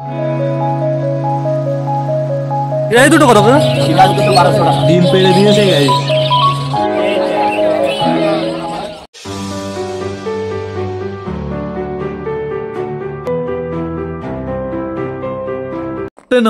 এই দুটো কত দিন পেড়ে দিয়েছে গাইস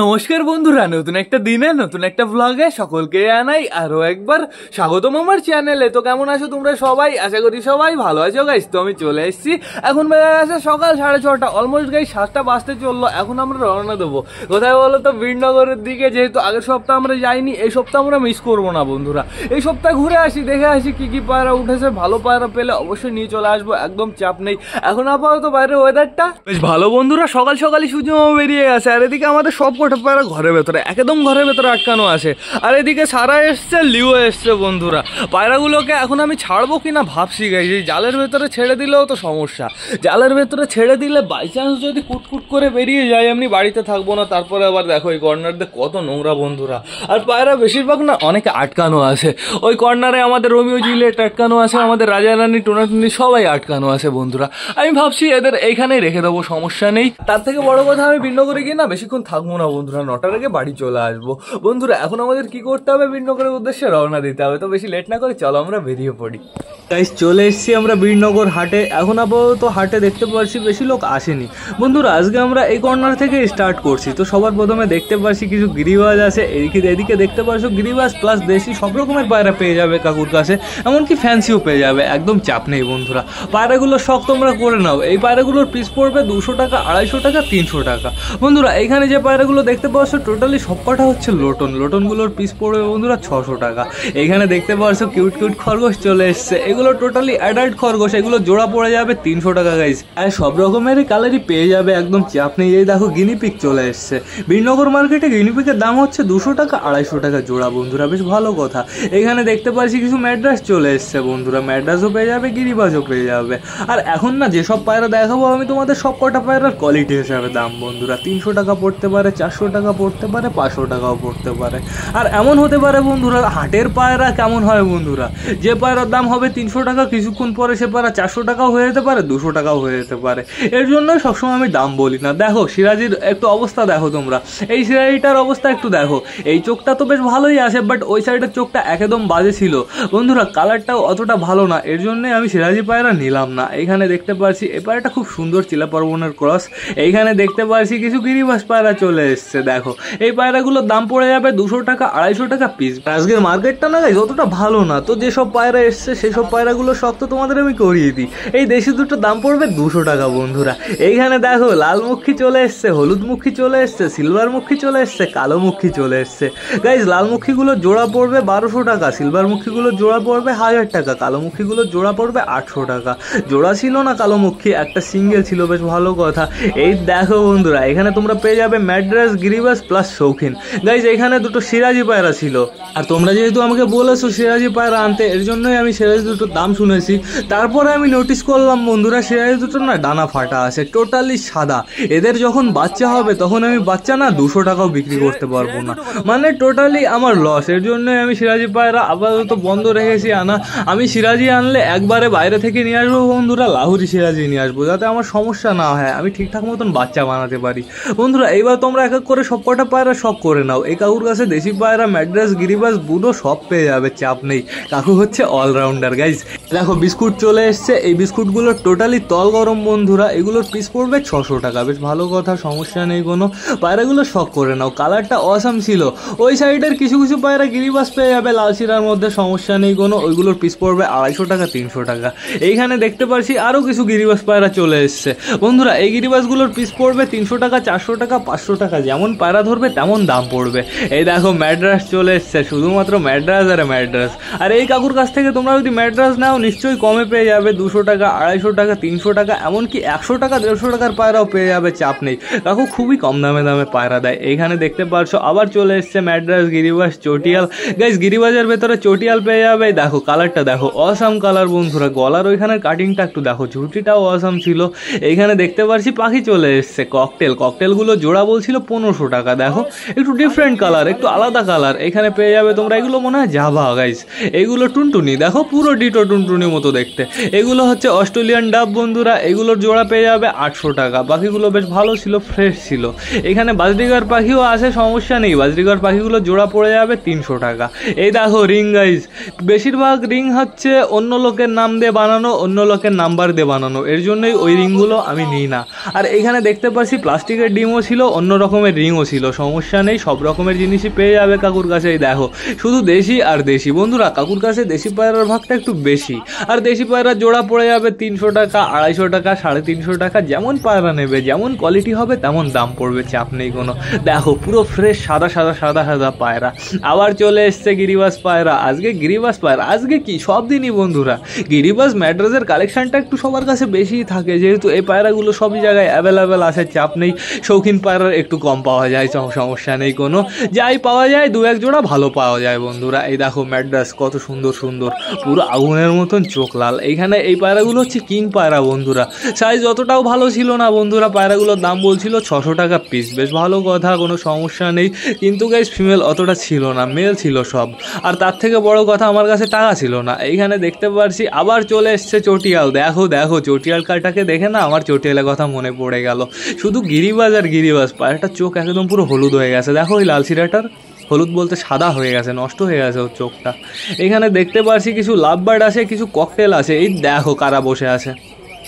নমস্কার বন্ধুরা নতুন একটা দিনে নতুন একটা ভ্লগে সকলকে আনাই আরও একবার স্বাগতম আমার চ্যানেলে তো কেমন আছো তোমরা সবাই আশা করি সবাই ভালো আছো গাইস তো আমি চলে এসেছি এখন বেলা আছে সকাল সাড়ে ছটা অলমোস্ট গাই সাতটা বাজতে চললো এখন আমরা রওনা দেবো কোথায় বলো তো বীরনগরের দিকে যেহেতু আগের সপ্তাহ আমরা যাইনি এই সপ্তাহ আমরা মিস করবো না বন্ধুরা এই সপ্তাহ ঘুরে আসি দেখে আসি কী কী পায়রা উঠেছে ভালো পায়রা পেলে অবশ্যই নিয়ে চলে আসবো একদম চাপ নেই এখন আপাতত বাইরের ওয়েদারটা বেশ ভালো বন্ধুরা সকাল সকালই সূর্য বেরিয়ে গেছে আর এদিকে আমাদের সব ওটা ঘরের ভেতরে একদম ঘরের ভেতরে আটকানো আছে আর এদিকে সারা এসছে লিও এসছে বন্ধুরা পায়রাগুলোকে এখন আমি ছাড়বো কি না ভাবছি গাইজ এই জালের ভেতরে ছেড়ে দিলেও তো সমস্যা জালের ভেতরে ছেড়ে দিলে বাই চান্স যদি কুটকুট করে বেরিয়ে যায় এমনি বাড়িতে থাকবো না তারপরে আবার দেখো এই কর্নারতে কত নোংরা বন্ধুরা আর পায়রা বেশিরভাগ না অনেকে আটকানো আছে ওই কর্নারে আমাদের রোমিও জিলেট আটকানো আছে আমাদের রাজা টোনা টোনাটুনি সবাই আটকানো আছে বন্ধুরা আমি ভাবছি এদের এখানেই রেখে দেবো সমস্যা নেই তার থেকে বড় কথা আমি ভিন্ন করি গিয়ে না বেশিক্ষণ থাকবো না বন্ধুরা নটার আগে বাড়ি চলে আসবো বন্ধুরা এখন আমাদের কি করতে হবে বীরনগরের উদ্দেশ্যে রওনা দিতে হবে তো বেশি লেট না করে চলো আমরা বেরিয়ে পড়ি তাই চলে এসেছি আমরা বীরনগর হাটে এখন আপাতত হাটে দেখতে পাচ্ছি বেশি লোক আসেনি বন্ধুরা আজকে আমরা এই কর্নার থেকে স্টার্ট করছি তো সবার প্রথমে দেখতে পাচ্ছি কিছু গিরিবাজ আছে এদিকে এদিকে দেখতে পাচ্ছ গিরিবাজ প্লাস দেশি সব রকমের পায়রা পেয়ে যাবে কাকুর কাছে এমনকি ফ্যান্সিও পেয়ে যাবে একদম চাপ নেই বন্ধুরা পায়রাগুলোর শখ তোমরা করে নাও এই পায়রাগুলোর পিস পড়বে দুশো টাকা আড়াইশো টাকা তিনশো টাকা বন্ধুরা এখানে যে পায়রাগুলো দেখতে পাচ্ছ টোটালি সবকটা হচ্ছে লোটন লোটনগুলোর পিস পড়বে বন্ধুরা ছশো টাকা এখানে দেখতে পাচ্ছ কিউট কিউট খরগোশ চলে এসছে এগুলো টোটালি অ্যাডাল্ট খরগোশ এগুলো জোড়া পড়ে যাবে তিনশো টাকা গাইজ আর সব রকমেরই কালারই পেয়ে যাবে একদম চাপ নেই এই দেখো গিনিপিক চলে এসছে বীরনগর মার্কেটে গিনিপিকের দাম হচ্ছে দুশো টাকা আড়াইশো টাকা জোড়া বন্ধুরা বেশ ভালো কথা এখানে দেখতে পাচ্ছি কিছু ম্যাড্রাস চলে এসছে বন্ধুরা ম্যাড্রাসও পেয়ে যাবে গিরিবাজও পেয়ে যাবে আর এখন না যেসব পায়রা দেখাবো আমি তোমাদের সব কটা পায়রার কোয়ালিটি হিসাবে দাম বন্ধুরা তিনশো টাকা পড়তে পারে চারশো একশো টাকা পড়তে পারে পাঁচশো টাকাও পড়তে পারে আর এমন হতে পারে বন্ধুরা হাটের পায়রা কেমন হয় বন্ধুরা যে পায়রার দাম হবে তিনশো টাকা কিছুক্ষণ পরে সে পায়রা চারশো টাকাও হয়ে যেতে পারে দুশো টাকাও হয়ে যেতে পারে এর জন্য সবসময় আমি দাম বলি না দেখো সিরাজির একটু অবস্থা দেখো তোমরা এই সিরাজিটার অবস্থা একটু দেখো এই চোখটা তো বেশ ভালোই আছে বাট ওই সাইডের চোখটা একদম বাজে ছিল বন্ধুরা কালারটাও অতটা ভালো না এর জন্যে আমি সিরাজি পায়রা নিলাম না এখানে দেখতে পারছি এ পায়রাটা খুব সুন্দর চিলা পার্বণের ক্রস এইখানে দেখতে পারছি কিছু গিরিবাস পায়রা চলে এসছে এসছে দেখো এই পায়রাগুলোর দাম পড়ে যাবে দুশো টাকা আড়াইশো টাকা পিস আজকের মার্কেটটা না গাইজ অতটা ভালো না তো যেসব পায়রা এসছে সেসব পায়রাগুলো শক্ত তোমাদের আমি করিয়ে দিই এই দেশি দুটো দাম পড়বে দুশো টাকা বন্ধুরা এইখানে দেখো লাল মুখী চলে এসছে হলুদ মুখী চলে এসছে সিলভার মুখী চলে এসছে কালো মুখী চলে এসছে গাইজ লাল মুখীগুলো জোড়া পড়বে বারোশো টাকা সিলভার মুখীগুলো জোড়া পড়বে হাজার টাকা কালো মুখীগুলো জোড়া পড়বে আটশো টাকা জোড়া ছিল না কালো মুখী একটা সিঙ্গেল ছিল বেশ ভালো কথা এই দেখো বন্ধুরা এখানে তোমরা পেয়ে যাবে ম্যাড্রাস গিরিবাস প্লাস শৌখিন গাইজ এখানে দুটো সিরাজি পায়রা ছিল আর তোমরা যেহেতু আমাকে বলেছো সিরাজি পায়রা আনতে এর জন্যই আমি সিরাজি দুটোর দাম শুনেছি তারপরে আমি নোটিস করলাম বন্ধুরা সিরাজি দুটোর না ডানা ফাটা আছে টোটালি সাদা এদের যখন বাচ্চা হবে তখন আমি বাচ্চা না দুশো টাকাও বিক্রি করতে পারবো না মানে টোটালি আমার লস এর জন্যই আমি সিরাজি পায়রা আপাতত বন্ধ রেখেছি আনা আমি সিরাজি আনলে একবারে বাইরে থেকে নিয়ে আসবো বন্ধুরা লাহুরি সিরাজি নিয়ে আসবো যাতে আমার সমস্যা না হয় আমি ঠিকঠাক মতন বাচ্চা বানাতে পারি বন্ধুরা এইবার তোমরা এক করে সব কটা পায়রা সব করে নাও এই কাকুর কাছে দেশি পায়রা ম্যাড্রাস গিরিবাস বুনো সব পেয়ে যাবে চাপ নেই কাকু হচ্ছে অলরাউন্ডার গাইজ দেখো বিস্কুট চলে এসছে এই বিস্কুটগুলো টোটালি তল গরম বন্ধুরা এগুলোর পিস পড়বে ছশো টাকা বেশ ভালো কথা সমস্যা নেই কোনো পায়রাগুলো শখ করে নাও কালারটা অসাম ছিল ওই সাইডের কিছু কিছু পায়রা গিরিবাস পেয়ে যাবে লাল শিরার মধ্যে সমস্যা নেই কোনো ওইগুলোর পিস পড়বে আড়াইশো টাকা তিনশো টাকা এইখানে দেখতে পারছি আরও কিছু গিরিবাস পায়রা চলে এসছে বন্ধুরা এই গিরিবাসগুলোর পিস পড়বে তিনশো টাকা চারশো টাকা পাঁচশো টাকা যেমন পায়রা ধরবে তেমন দাম পড়বে এই দেখো ম্যাড্রাস চলে এসছে শুধুমাত্র ম্যাড্রাস আর ম্যাড্রাস আর এই কাকুর কাছ থেকে তোমরা যদি ম্যাড্রাস নাও নিশ্চয়ই কমে পেয়ে যাবে দুশো টাকা আড়াইশো টাকা তিনশো টাকা এমনকি একশো টাকা দেড়শো টাকার পায়রাও পেয়ে যাবে চাপ নেই কাকু খুবই কম দামে দামে পায়রা দেয় এইখানে দেখতে পারছো আবার চলে এসছে ম্যাড্রাস গিরিবাস চটিয়াল গাইজ গিরিবাজের ভেতরে চটিয়াল পেয়ে যাবে দেখো কালারটা দেখো অসাম কালার বন্ধুরা গলার ওইখানের কাটিংটা একটু দেখো ঝুটিটাও অসাম ছিল এইখানে দেখতে পারছি পাখি চলে এসছে ককটেল ককটেলগুলো জোড়া বলছিল পনেরোশো টাকা দেখো একটু ডিফারেন্ট কালার একটু আলাদা কালার এখানে পেয়ে যাবে তোমরা এগুলো মনে হয় জাভা গাইস এগুলো টুনটুনি দেখো পুরো ডিটো টুনটুনির মতো দেখতে এগুলো হচ্ছে অস্ট্রেলিয়ান ডাব বন্ধুরা এগুলোর জোড়া পেয়ে যাবে আটশো টাকা পাখিগুলো বেশ ভালো ছিল ফ্রেশ ছিল এখানে বাজরিগর পাখিও আছে সমস্যা নেই বাজরিগর পাখিগুলো জোড়া পড়ে যাবে তিনশো টাকা এই দেখো রিং গাইস বেশিরভাগ রিং হচ্ছে অন্য লোকের নাম দিয়ে বানানো অন্য লোকের নাম্বার দিয়ে বানানো এর জন্যই ওই রিংগুলো আমি নিই না আর এখানে দেখতে পাচ্ছি প্লাস্টিকের ডিমও ছিল অন্য রকমের রকমের রিংও ছিল সমস্যা নেই সব রকমের জিনিসই পেয়ে যাবে কাকুর কাছে দেখো শুধু দেশি আর দেশি বন্ধুরা কাকুর কাছে দেশি পায়রার ভাগটা একটু বেশি আর দেশি পায়রার জোড়া পড়ে যাবে তিনশো টাকা আড়াইশো টাকা সাড়ে তিনশো টাকা যেমন পায়রা নেবে যেমন কোয়ালিটি হবে তেমন দাম পড়বে চাপ নেই কোনো দেখো পুরো ফ্রেশ সাদা সাদা সাদা সাদা পায়রা আবার চলে এসছে গিরিবাস পায়রা আজকে গিরিবাস পায়রা আজকে কি সব দিনই বন্ধুরা গিরিবাস ম্যাড্রাসের কালেকশনটা একটু সবার কাছে বেশিই থাকে যেহেতু এই পায়রাগুলো সব জায়গায় অ্যাভেলেবেল আছে চাপ নেই শৌখিন পায়রার একটু কম কম পাওয়া যায় সমস্যা নেই কোনো যাই পাওয়া যায় দু এক জোড়া ভালো পাওয়া যায় বন্ধুরা এই দেখো ম্যাড্রাস কত সুন্দর সুন্দর পুরো আগুনের মতন চোখ লাল এইখানে এই পায়রাগুলো হচ্ছে কিং পায়রা বন্ধুরা সাইজ অতটাও ভালো ছিল না বন্ধুরা পায়রাগুলোর দাম বলছিল ছশো টাকা পিস বেশ ভালো কথা কোনো সমস্যা নেই কিন্তু গাইজ ফিমেল অতটা ছিল না মেল ছিল সব আর তার থেকে বড় কথা আমার কাছে টাকা ছিল না এইখানে দেখতে পারছি আবার চলে এসছে চটিয়াল দেখো দেখো চটিয়াল কাটাকে দেখে না আমার চটিয়ালের কথা মনে পড়ে গেল শুধু গিরিবাজ আর গিরিবাজ পায়রাটা চোখ চোখ একদম পুরো হলুদ হয়ে গেছে দেখো ওই লাল শিরাটার হলুদ বলতে সাদা হয়ে গেছে নষ্ট হয়ে গেছে ওর চোখটা এখানে দেখতে পাচ্ছি কিছু লাভ বার্ড আছে কিছু ককটেল আছে এই দেখো কারা বসে আছে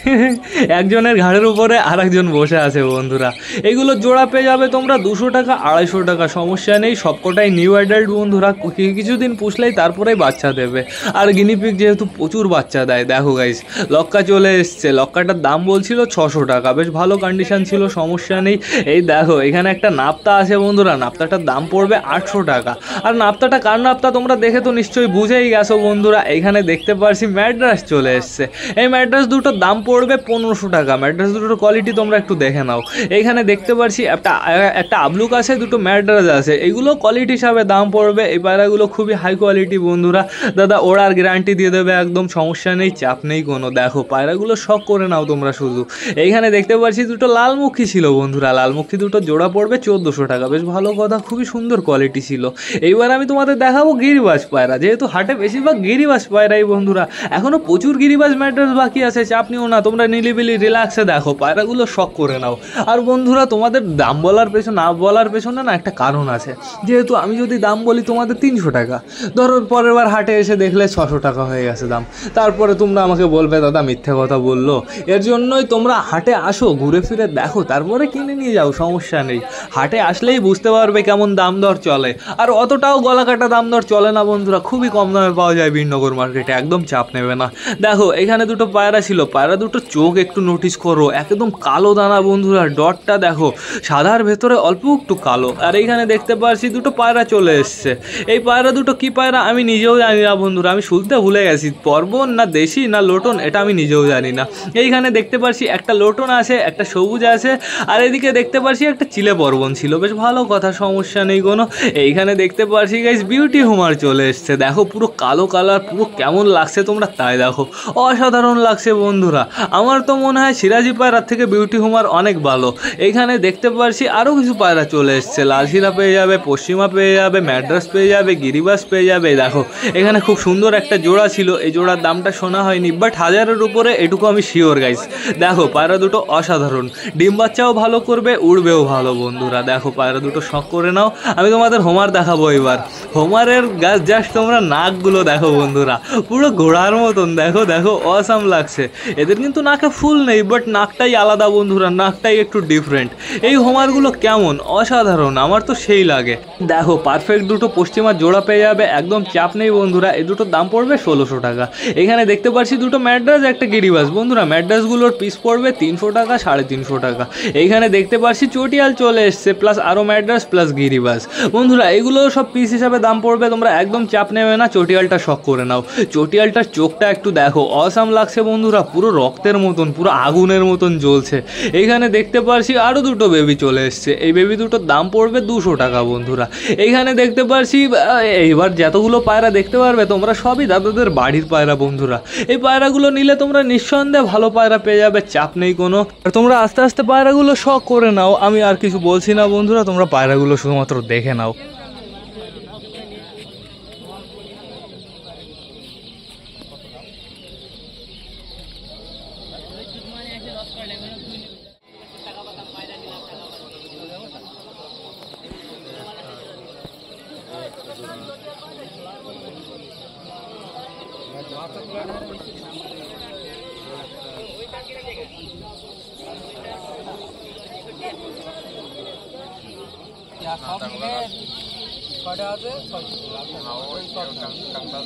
একজনের ঘাড়ের উপরে আর একজন বসে আছে বন্ধুরা এগুলো জোড়া পেয়ে যাবে তোমরা দুশো টাকা আড়াইশো টাকা সমস্যা নেই সবকটাই নিউ অ্যাডাল্ট বন্ধুরা কিছুদিন পুষলেই তারপরেই বাচ্চা দেবে আর গিনিপিক যেহেতু প্রচুর বাচ্চা দেয় দেখো গাইস লক্কা চলে এসছে লক্কাটার দাম বলছিল ছশো টাকা বেশ ভালো কন্ডিশন ছিল সমস্যা নেই এই দেখো এখানে একটা নাপ্তা আছে বন্ধুরা নাপ্তাটার দাম পড়বে আটশো টাকা আর নাপ্তাটা কার নাপ্তা তোমরা দেখে তো নিশ্চয়ই বুঝেই গেছো বন্ধুরা এখানে দেখতে পারছি ম্যাড্রাস চলে এসছে এই ম্যাড্রাস দুটোর দাম পড়বে পনেরোশো টাকা ম্যাট্রেস দুটোর কোয়ালিটি তোমরা একটু দেখে নাও এখানে দেখতে পাচ্ছি একটা একটা আবলুক আছে দুটো ম্যাট্রেস আছে এগুলো কোয়ালিটি হিসাবে দাম পড়বে এই পায়রাগুলো খুবই হাই কোয়ালিটি বন্ধুরা দাদা ওড়ার গ্যারান্টি দিয়ে দেবে একদম সমস্যা নেই চাপ নেই কোনো দেখো পায়রাগুলো শখ করে নাও তোমরা শুধু এইখানে দেখতে পাচ্ছি দুটো লালমুখী ছিল বন্ধুরা লালমুখী দুটো জোড়া পড়বে চোদ্দোশো টাকা বেশ ভালো কথা খুবই সুন্দর কোয়ালিটি ছিল এইবার আমি তোমাদের দেখাবো গিরিবাস পায়রা যেহেতু হাটে বেশিরভাগ গিরিবাস পায়রাই বন্ধুরা এখনও প্রচুর গিরিবাস ম্যাট্রেস বাকি আছে চাপ নিও না তোমরা নিলিবিলি রিল্যাক্সে দেখো পায়রাগুলো শখ করে নাও আর বন্ধুরা তোমাদের দাম বলার পেছনে না বলার পেছনে না একটা কারণ আছে যেহেতু আমি যদি দাম বলি তোমাদের তিনশো টাকা ধরো পরের বার হাটে এসে দেখলে ছশো টাকা হয়ে গেছে দাম তারপরে তোমরা আমাকে বলবে দাদা মিথ্যে কথা বললো এর জন্যই তোমরা হাটে আসো ঘুরে ফিরে দেখো তারপরে কিনে নিয়ে যাও সমস্যা নেই হাটে আসলেই বুঝতে পারবে কেমন দাম দর চলে আর অতটাও গলা কাটা দাম দর চলে না বন্ধুরা খুবই কম দামে পাওয়া যায় বীরনগর মার্কেটে একদম চাপ নেবে না দেখো এখানে দুটো পায়রা ছিল পায়রা দুটো একটু চোখ একটু নোটিস করো একদম কালো দানা বন্ধুরা ডটটা দেখো সাদার ভেতরে অল্প একটু কালো আর এইখানে দেখতে পাচ্ছি দুটো পায়রা চলে এসছে এই পায়রা দুটো কি পায়রা আমি নিজেও জানি না বন্ধুরা আমি শুনতে ভুলে গেছি পর্বন না দেশি না লোটন এটা আমি নিজেও জানি না এইখানে দেখতে পাচ্ছি একটা লোটন আছে একটা সবুজ আছে আর এদিকে দেখতে পাচ্ছি একটা চিলে পর্বন ছিল বেশ ভালো কথা সমস্যা নেই কোনো এইখানে দেখতে পাচ্ছি গাইস বিউটি হুমার চলে এসছে দেখো পুরো কালো কালার পুরো কেমন লাগছে তোমরা তাই দেখো অসাধারণ লাগছে বন্ধুরা আমার তো মনে হয় সিরাজি পায়রার থেকে বিউটি হোমার অনেক ভালো এখানে দেখতে পারছি আরও কিছু পায়রা চলে এসছে লালশিলা পেয়ে যাবে পশ্চিমা পেয়ে যাবে ম্যাড্রাস পেয়ে যাবে গিরিবাস পেয়ে যাবে দেখো এখানে খুব সুন্দর একটা জোড়া ছিল এই জোড়ার দামটা শোনা হয়নি বাট হাজারের উপরে এটুকু আমি শিওর গাইস দেখো পায়রা দুটো অসাধারণ ডিম বাচ্চাও ভালো করবে উড়বেও ভালো বন্ধুরা দেখো পায়রা দুটো শখ করে নাও আমি তোমাদের হোমার দেখাবো এবার হোমারের গাছ জাস্ট তোমরা নাকগুলো দেখো বন্ধুরা পুরো ঘোড়ার মতন দেখো দেখো অসাম লাগছে এদের কিন্তু কিন্তু নাকে ফুল নেই বাট নাকটাই আলাদা বন্ধুরা নাকটাই একটু ডিফারেন্ট এই হোমারগুলো কেমন অসাধারণ আমার তো সেই লাগে দেখো পারফেক্ট দুটো পশ্চিমার জোড়া পেয়ে যাবে একদম চাপ নেই বন্ধুরা এই দুটোর দাম পড়বে ষোলোশো টাকা এখানে দেখতে পাচ্ছি দুটো ম্যাড্রাস একটা গিরিবাস বন্ধুরা ম্যাড্রাসগুলোর পিস পড়বে তিনশো টাকা সাড়ে তিনশো টাকা এইখানে দেখতে পাচ্ছি চটিয়াল চলে এসছে প্লাস আরও ম্যাড্রাস প্লাস গিরিবাস বন্ধুরা এগুলো সব পিস হিসাবে দাম পড়বে তোমরা একদম চাপ নেবে না চটিয়ালটা শখ করে নাও চটিয়ালটার চোখটা একটু দেখো অসাম লাগছে বন্ধুরা পুরো রক্তের মতন পুরো আগুনের মতন জ্বলছে এইখানে দেখতে পারছি আরও দুটো বেবি চলে এসছে এই বেবি দুটোর দাম পড়বে দুশো টাকা বন্ধুরা এইখানে দেখতে পারছি এইবার যতগুলো পায়রা দেখতে পারবে তোমরা সবই দাদাদের বাড়ির পায়রা বন্ধুরা এই পায়রাগুলো নিলে তোমরা নিঃসন্দেহে ভালো পায়রা পেয়ে যাবে চাপ নেই কোনো আর তোমরা আস্তে আস্তে পায়রাগুলো শখ করে নাও আমি আর কিছু বলছি না বন্ধুরা তোমরা পায়রাগুলো শুধুমাত্র দেখে নাও কটা আছে ওই কঙ্কাল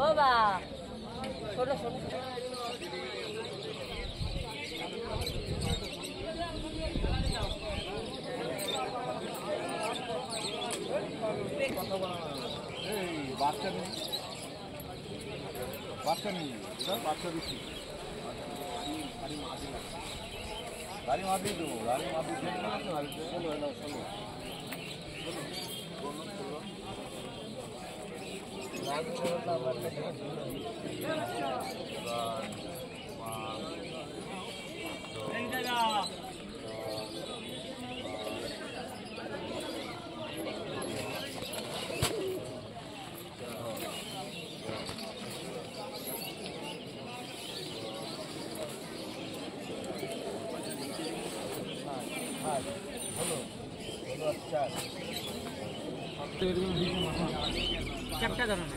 বাবা ছোট ছোট বাচ্চা নেই বাচ্চা নেই বাচ্চা দিচ্ছি গাড়ি মাপি দেবো গাড়ি মাপি দেবো গাড়ি ষোলো চারটা ধরনের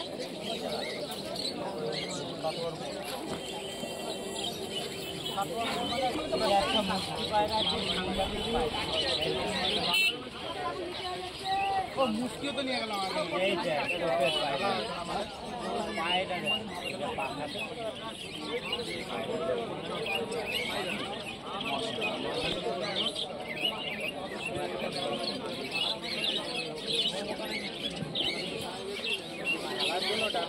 ও মুশকিল তো নিয়ে গেলাম এই যে পায়েটা ওই লাল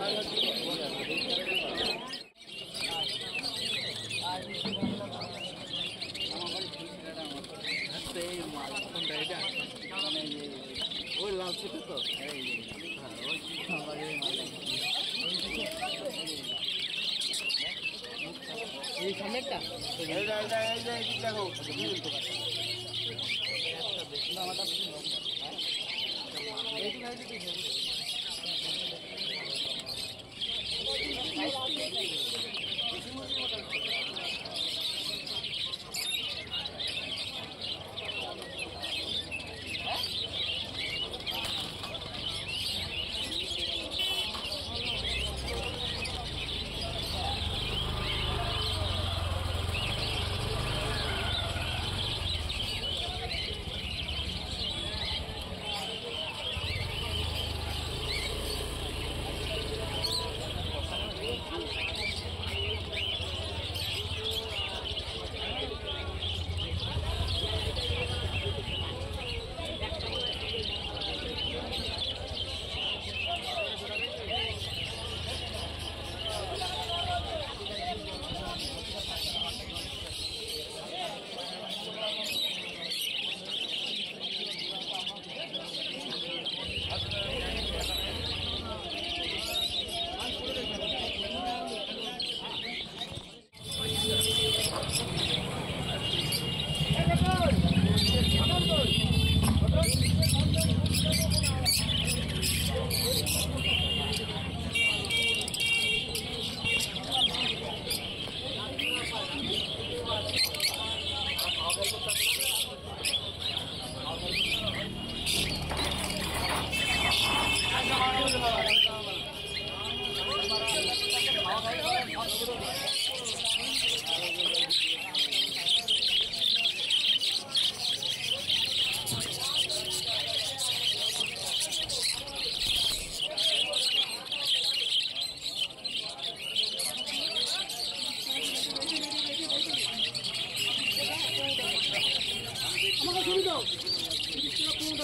ছোট তো এই সামনেরটা দেখো আমাদের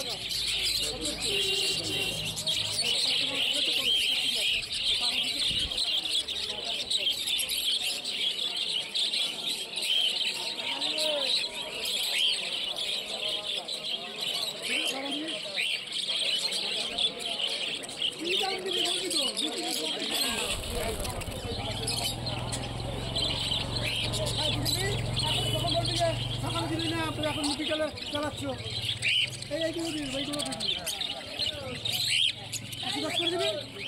টাকা Vem, vem.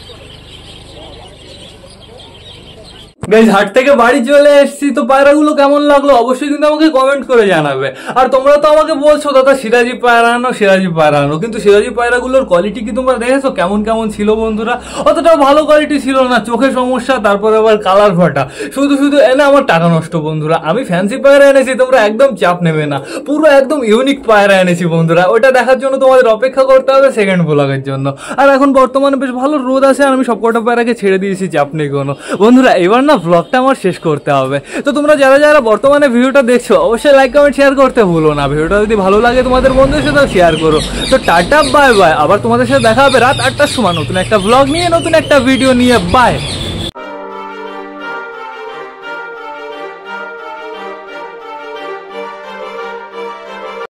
গাইজ হাট থেকে বাড়ি চলে এসেছি তো পায়রাগুলো কেমন লাগলো অবশ্যই কিন্তু আমাকে কমেন্ট করে জানাবে আর তোমরা তো আমাকে বলছো দাদা সিরাজি পায়রানো সিরাজি পায়রানো কিন্তু সিরাজি পায়রাগুলোর কোয়ালিটি কি তোমরা দেখেছো কেমন কেমন ছিল বন্ধুরা অতটা ভালো কোয়ালিটি ছিল না চোখে সমস্যা তারপরে আবার কালার ফাটা শুধু শুধু এনে আমার টাকা নষ্ট বন্ধুরা আমি ফ্যান্সি পায়রা এনেছি তোমরা একদম চাপ নেবে না পুরো একদম ইউনিক পায়রা এনেছি বন্ধুরা ওটা দেখার জন্য তোমাদের অপেক্ষা করতে হবে সেকেন্ড ব্লগের জন্য আর এখন বর্তমানে বেশ ভালো রোদ আছে আর আমি সবকটা পায়রাকে ছেড়ে দিয়েছি চাপ নেই কোনো বন্ধুরা এবার না ব্লগটা আমার শেষ করতে হবে তো তোমরা যারা যারা বর্তমানে ভিডিওটা দেখছো অবশ্যই লাইক কমেন্ট শেয়ার করতে ভুলো না ভিডিওটা যদি ভালো লাগে তোমাদের বন্ধুদের সাথেও শেয়ার করো তো টাটা বাই বাই আবার তোমাদের সাথে দেখা হবে রাত আটটার সময় নতুন একটা ব্লগ নিয়ে নতুন একটা ভিডিও নিয়ে বাই